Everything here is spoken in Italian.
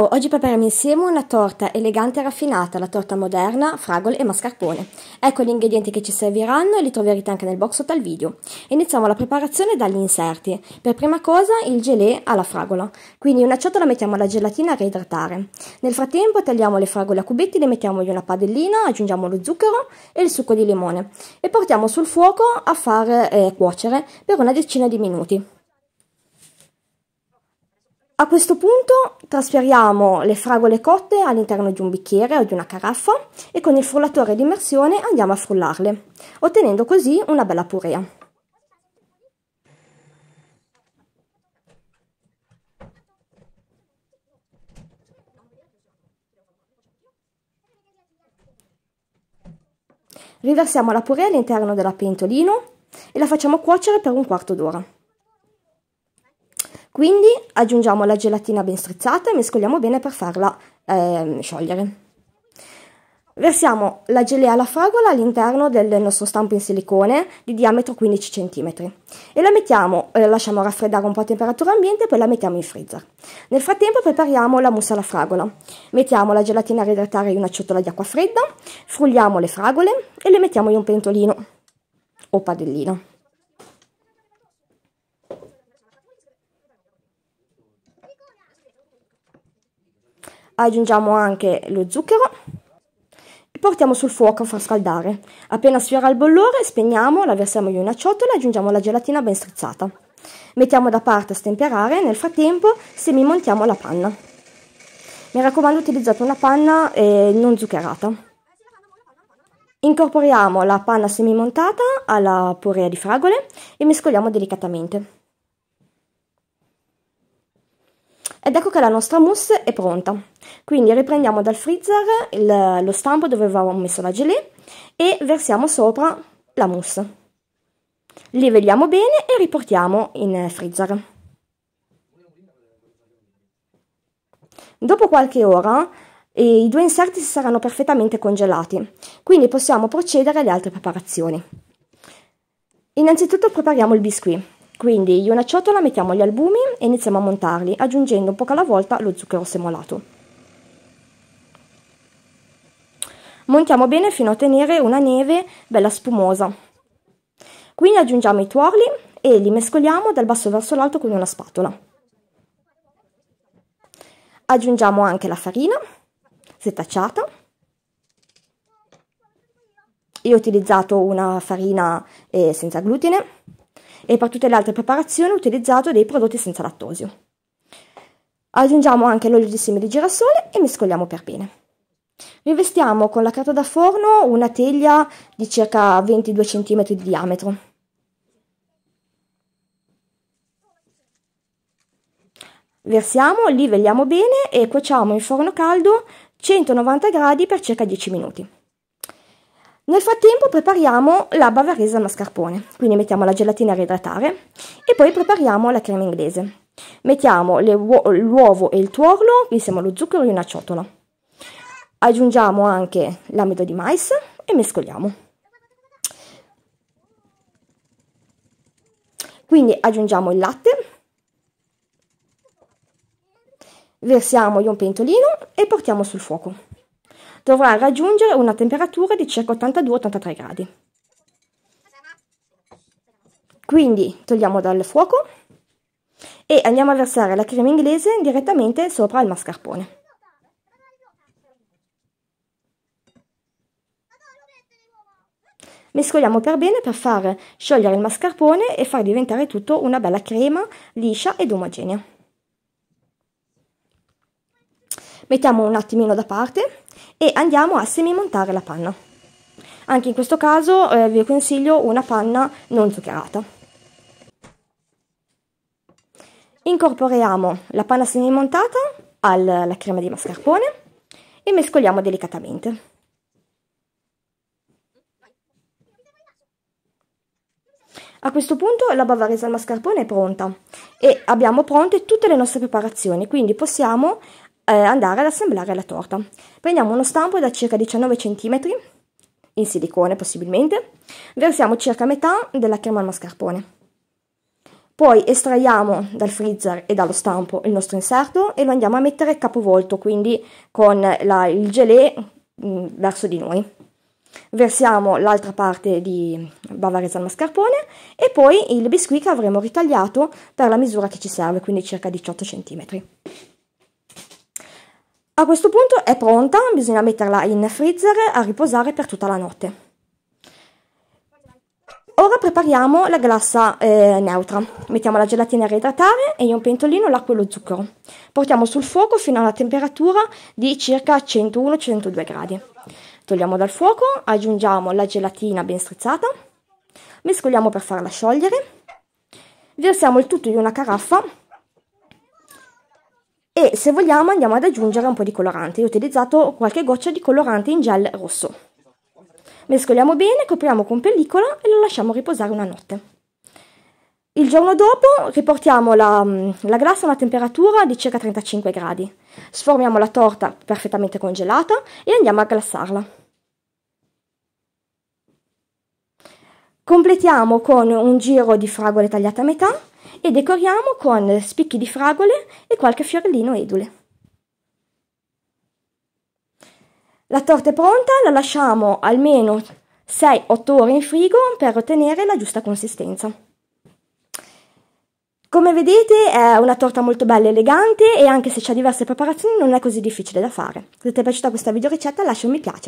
Oh, oggi prepariamo insieme una torta elegante e raffinata, la torta moderna, fragole e mascarpone. Ecco gli ingredienti che ci serviranno e li troverete anche nel box sotto al video. Iniziamo la preparazione dagli inserti. Per prima cosa il gelé alla fragola. Quindi una ciotola mettiamo alla gelatina a reidratare. Nel frattempo tagliamo le fragole a cubetti, le mettiamo in una padellina, aggiungiamo lo zucchero e il succo di limone e portiamo sul fuoco a far eh, cuocere per una decina di minuti. A questo punto trasferiamo le fragole cotte all'interno di un bicchiere o di una caraffa e con il frullatore di immersione andiamo a frullarle, ottenendo così una bella purea. Riversiamo la purea all'interno della pentolina e la facciamo cuocere per un quarto d'ora. Quindi aggiungiamo la gelatina ben strizzata e mescoliamo bene per farla eh, sciogliere. Versiamo la gelea alla fragola all'interno del nostro stampo in silicone di diametro 15 cm e la mettiamo, eh, lasciamo raffreddare un po' a temperatura ambiente e poi la mettiamo in freezer. Nel frattempo prepariamo la mousse alla fragola. Mettiamo la gelatina a reidratare in una ciotola di acqua fredda, frulliamo le fragole e le mettiamo in un pentolino o padellino. aggiungiamo anche lo zucchero e portiamo sul fuoco a far scaldare. Appena sfiora il bollore spegniamo, la versiamo in una ciotola e aggiungiamo la gelatina ben strizzata. Mettiamo da parte a stemperare, nel frattempo semimontiamo la panna. Mi raccomando utilizzate una panna eh, non zuccherata. Incorporiamo la panna semimontata alla purea di fragole e mescoliamo delicatamente. Ed ecco che la nostra mousse è pronta. Quindi riprendiamo dal freezer il, lo stampo dove avevamo messo la gelée e versiamo sopra la mousse. Livelliamo bene e riportiamo in freezer. Dopo qualche ora i due inserti si saranno perfettamente congelati, quindi possiamo procedere alle altre preparazioni. Innanzitutto prepariamo il biscuit. Quindi in una ciotola mettiamo gli albumi e iniziamo a montarli, aggiungendo un po' alla volta lo zucchero semolato. Montiamo bene fino a ottenere una neve bella spumosa. Quindi aggiungiamo i tuorli e li mescoliamo dal basso verso l'alto con una spatola. Aggiungiamo anche la farina setacciata. Io ho utilizzato una farina eh, senza glutine e per tutte le altre preparazioni ho utilizzato dei prodotti senza lattosio. Aggiungiamo anche l'olio di semi di girasole e mescoliamo per bene. Rivestiamo con la carta da forno una teglia di circa 22 cm di diametro. Versiamo, livelliamo bene e cuociamo in forno caldo 190 gradi per circa 10 minuti. Nel frattempo prepariamo la bavarese al mascarpone, quindi mettiamo la gelatina a reidratare e poi prepariamo la crema inglese. Mettiamo l'uovo e il tuorlo, insieme allo zucchero in una ciotola. Aggiungiamo anche l'amido di mais e mescoliamo. Quindi aggiungiamo il latte, versiamo in un pentolino e portiamo sul fuoco dovrà raggiungere una temperatura di circa 82-83 gradi. Quindi togliamo dal fuoco e andiamo a versare la crema inglese direttamente sopra il mascarpone. Mescoliamo per bene per far sciogliere il mascarpone e far diventare tutto una bella crema liscia ed omogenea. Mettiamo un attimino da parte e andiamo a semimontare la panna. Anche in questo caso eh, vi consiglio una panna non zuccherata. Incorporiamo la panna semimontata alla crema di mascarpone e mescoliamo delicatamente. A questo punto la bavarese al mascarpone è pronta e abbiamo pronte tutte le nostre preparazioni, quindi possiamo eh, andare ad assemblare la torta. Prendiamo uno stampo da circa 19 cm, in silicone possibilmente, versiamo circa metà della crema al mascarpone. Poi estraiamo dal freezer e dallo stampo il nostro inserto e lo andiamo a mettere capovolto, quindi con la, il gelé mh, mm, verso di noi. Versiamo l'altra parte di bavarese al mascarpone e poi il biscuit che avremo ritagliato per la misura che ci serve, quindi circa 18 cm. A questo punto è pronta, bisogna metterla in freezer a riposare per tutta la notte. Ora prepariamo la glassa eh, neutra. Mettiamo la gelatina a reidratare e in un pentolino l'acqua e lo zucchero. Portiamo sul fuoco fino alla temperatura di circa 101-102 gradi. Togliamo dal fuoco, aggiungiamo la gelatina ben strizzata, mescoliamo per farla sciogliere, versiamo il tutto in una caraffa e se vogliamo andiamo ad aggiungere un po' di colorante. Io ho utilizzato qualche goccia di colorante in gel rosso. Mescoliamo bene, copriamo con pellicola e lo lasciamo riposare una notte. Il giorno dopo riportiamo la, la, glassa a una temperatura di circa 35 gradi. Sformiamo la torta perfettamente congelata e andiamo a glassarla. Completiamo con un giro di fragole tagliate a metà e decoriamo con spicchi di fragole e qualche fiorellino edule. La torta è pronta, la lasciamo almeno 6-8 ore in frigo per ottenere la giusta consistenza. Come vedete è una torta molto bella e elegante e anche se c'è diverse preparazioni non è così difficile da fare. Se ti è piaciuta questa videoricetta lascia un mi piace.